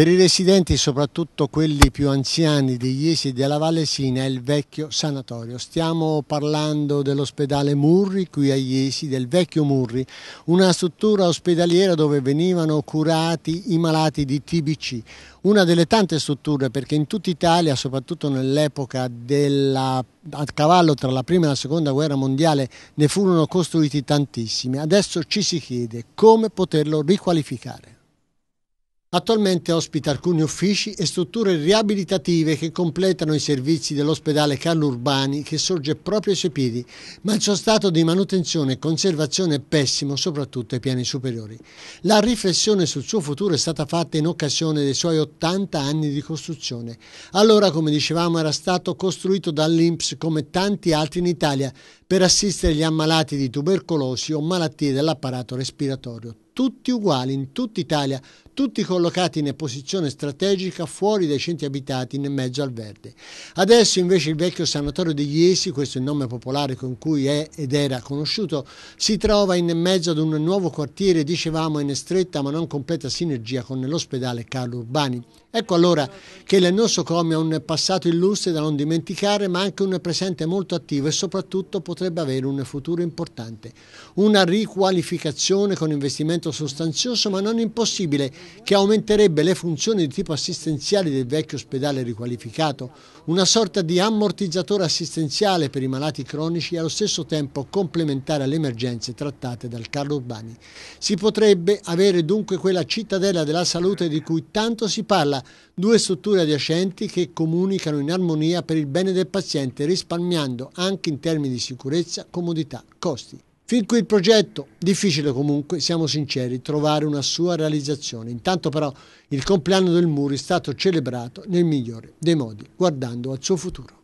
Per i residenti, soprattutto quelli più anziani di Iesi e della Vallesina, è il vecchio sanatorio. Stiamo parlando dell'ospedale Murri, qui a Iesi, del vecchio Murri, una struttura ospedaliera dove venivano curati i malati di TBC. Una delle tante strutture perché in tutta Italia, soprattutto nell'epoca della a cavallo tra la prima e la seconda guerra mondiale ne furono costruiti tantissimi. Adesso ci si chiede come poterlo riqualificare. Attualmente ospita alcuni uffici e strutture riabilitative che completano i servizi dell'ospedale Carlo Urbani che sorge proprio ai suoi piedi, ma il suo stato di manutenzione e conservazione è pessimo, soprattutto ai piani superiori. La riflessione sul suo futuro è stata fatta in occasione dei suoi 80 anni di costruzione. Allora, come dicevamo, era stato costruito dall'Inps come tanti altri in Italia, per assistere gli ammalati di tubercolosi o malattie dell'apparato respiratorio. Tutti uguali in tutta Italia, tutti collocati in posizione strategica fuori dai centri abitati in mezzo al verde. Adesso invece il vecchio sanatorio degli Esi, questo è il nome popolare con cui è ed era conosciuto, si trova in mezzo ad un nuovo quartiere, dicevamo, in stretta ma non completa sinergia con l'ospedale Carlo Urbani. Ecco allora che il nostro Come ha un passato illustre da non dimenticare, ma anche un presente molto attivo e soprattutto potente potrebbe avere un futuro importante. Una riqualificazione con investimento sostanzioso ma non impossibile che aumenterebbe le funzioni di tipo assistenziale del vecchio ospedale riqualificato, una sorta di ammortizzatore assistenziale per i malati cronici e allo stesso tempo complementare alle emergenze trattate dal Carlo Urbani. Si potrebbe avere dunque quella cittadella della salute di cui tanto si parla, due strutture adiacenti che comunicano in armonia per il bene del paziente risparmiando anche in termini di sicurezza sicurezza, comodità, costi. Fin qui il progetto, difficile comunque, siamo sinceri, trovare una sua realizzazione. Intanto però il compleanno del muro è stato celebrato nel migliore dei modi, guardando al suo futuro.